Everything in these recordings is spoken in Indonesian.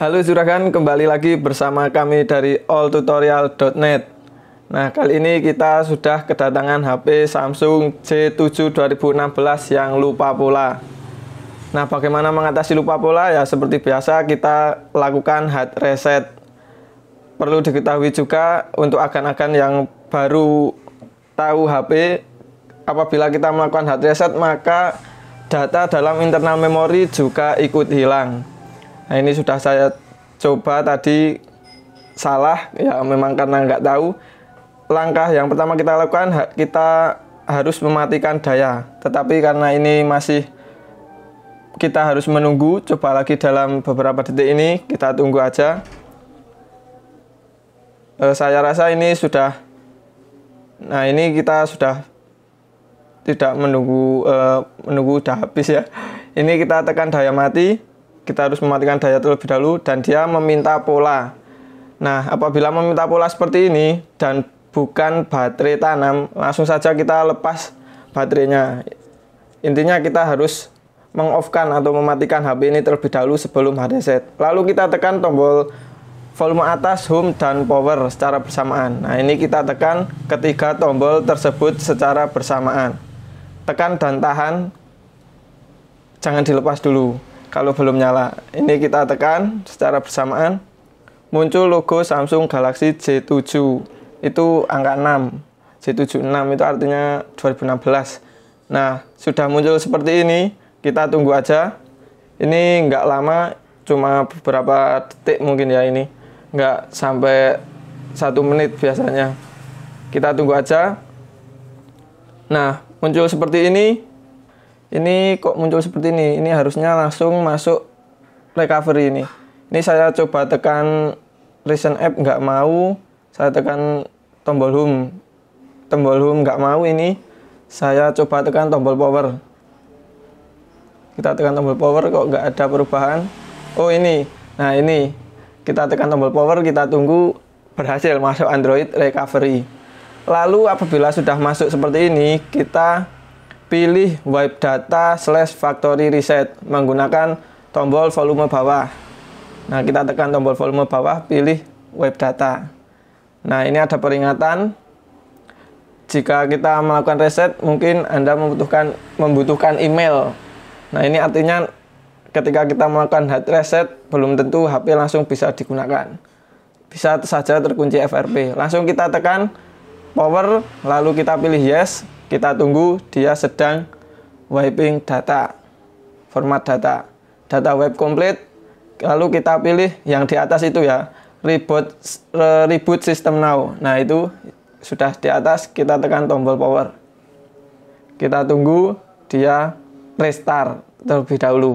Halo Juragan, kembali lagi bersama kami dari alltutorial.net Nah, kali ini kita sudah kedatangan HP Samsung J7 2016 yang lupa pola Nah, bagaimana mengatasi lupa pola? Ya, seperti biasa kita lakukan hard reset Perlu diketahui juga untuk agan-agan yang baru tahu HP Apabila kita melakukan hard reset, maka data dalam internal memori juga ikut hilang nah ini sudah saya coba tadi salah ya memang karena nggak tahu langkah yang pertama kita lakukan kita harus mematikan daya tetapi karena ini masih kita harus menunggu coba lagi dalam beberapa detik ini kita tunggu aja e, saya rasa ini sudah nah ini kita sudah tidak menunggu e, menunggu udah habis ya ini kita tekan daya mati kita harus mematikan daya terlebih dahulu dan dia meminta pola. Nah, apabila meminta pola seperti ini dan bukan baterai tanam, langsung saja kita lepas baterainya. Intinya kita harus mengoffkan atau mematikan HP ini terlebih dahulu sebelum hard reset. Lalu kita tekan tombol volume atas, home, dan power secara bersamaan. Nah, ini kita tekan ketiga tombol tersebut secara bersamaan. Tekan dan tahan, jangan dilepas dulu. Kalau belum nyala, ini kita tekan secara bersamaan. Muncul logo Samsung Galaxy J7. Itu angka 6. J76 itu artinya 2016. Nah, sudah muncul seperti ini. Kita tunggu aja. Ini nggak lama, cuma beberapa detik mungkin ya ini. Nggak sampai satu menit biasanya. Kita tunggu aja. Nah, muncul seperti ini ini kok muncul seperti ini ini harusnya langsung masuk recovery ini ini saya coba tekan recent app nggak mau saya tekan tombol home tombol home nggak mau ini saya coba tekan tombol power kita tekan tombol power kok nggak ada perubahan oh ini nah ini kita tekan tombol power kita tunggu berhasil masuk Android recovery lalu apabila sudah masuk seperti ini kita pilih wipe data slash factory reset menggunakan tombol volume bawah. Nah, kita tekan tombol volume bawah, pilih wipe data. Nah, ini ada peringatan. Jika kita melakukan reset, mungkin Anda membutuhkan membutuhkan email. Nah, ini artinya ketika kita melakukan hard reset, belum tentu HP langsung bisa digunakan. Bisa saja terkunci FRP. Langsung kita tekan power, lalu kita pilih yes kita tunggu dia sedang wiping data format data data web komplit lalu kita pilih yang di atas itu ya reboot reboot system now nah itu sudah di atas kita tekan tombol power kita tunggu dia restart terlebih dahulu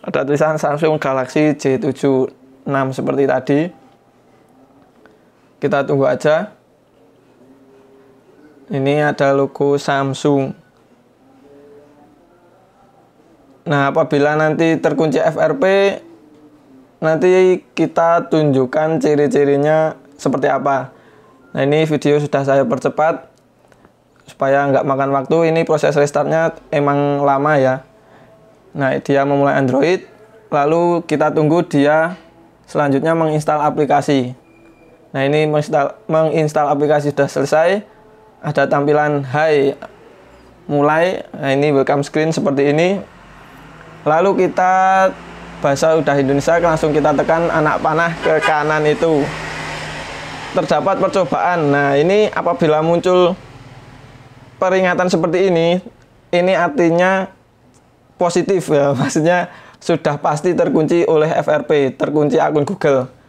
ada tulisan Samsung Galaxy J76 seperti tadi kita tunggu aja ini ada logo Samsung. Nah, apabila nanti terkunci FRP, nanti kita tunjukkan ciri-cirinya seperti apa. Nah, ini video sudah saya percepat supaya nggak makan waktu. Ini proses restartnya emang lama ya. Nah, dia memulai Android, lalu kita tunggu dia selanjutnya menginstal aplikasi. Nah, ini menginstal, menginstal aplikasi sudah selesai ada tampilan Hai mulai nah, ini welcome screen seperti ini lalu kita bahasa udah Indonesia langsung kita tekan anak panah ke kanan itu terdapat percobaan nah ini apabila muncul peringatan seperti ini ini artinya positif ya maksudnya sudah pasti terkunci oleh FRP terkunci akun Google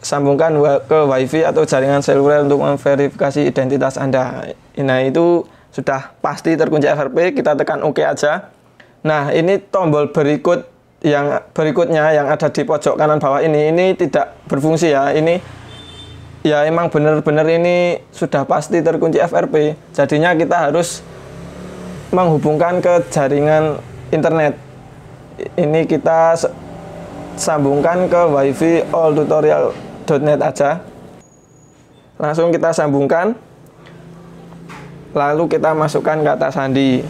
sambungkan ke wifi atau jaringan seluler untuk memverifikasi identitas Anda. Nah, itu sudah pasti terkunci FRP, kita tekan OK aja. Nah, ini tombol berikut yang berikutnya yang ada di pojok kanan bawah ini ini tidak berfungsi ya. Ini ya emang benar-benar ini sudah pasti terkunci FRP. Jadinya kita harus menghubungkan ke jaringan internet. Ini kita sambungkan ke WiFi All Tutorial .NET aja langsung kita sambungkan lalu kita masukkan kata sandi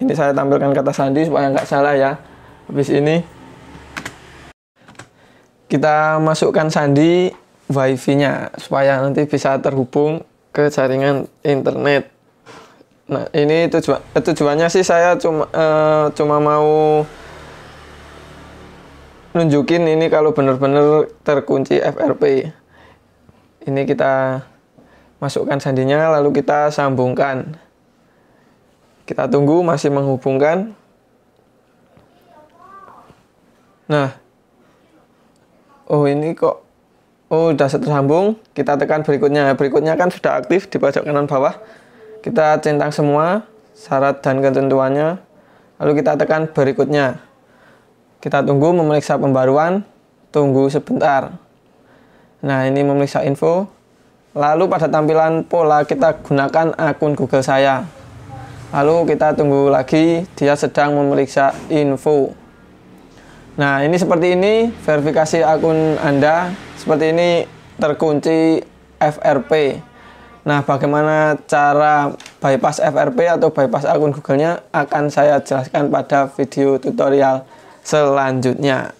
ini saya tampilkan kata sandi supaya nggak salah ya habis ini kita masukkan sandi wifi nya supaya nanti bisa terhubung ke jaringan internet nah ini tujuan eh, tujuannya sih saya cuma uh, cuma mau nunjukin ini kalau benar-benar terkunci FRP. Ini kita masukkan sandinya lalu kita sambungkan. Kita tunggu masih menghubungkan. Nah. Oh, ini kok oh sudah tersambung. Kita tekan berikutnya. Berikutnya kan sudah aktif di pojok kanan bawah. Kita centang semua syarat dan ketentuannya. Lalu kita tekan berikutnya. Kita tunggu memeriksa pembaruan, tunggu sebentar. Nah, ini memeriksa info. Lalu pada tampilan pola kita gunakan akun Google saya. Lalu kita tunggu lagi, dia sedang memeriksa info. Nah, ini seperti ini, verifikasi akun Anda seperti ini terkunci FRP. Nah, bagaimana cara bypass FRP atau bypass akun Google-nya akan saya jelaskan pada video tutorial selanjutnya.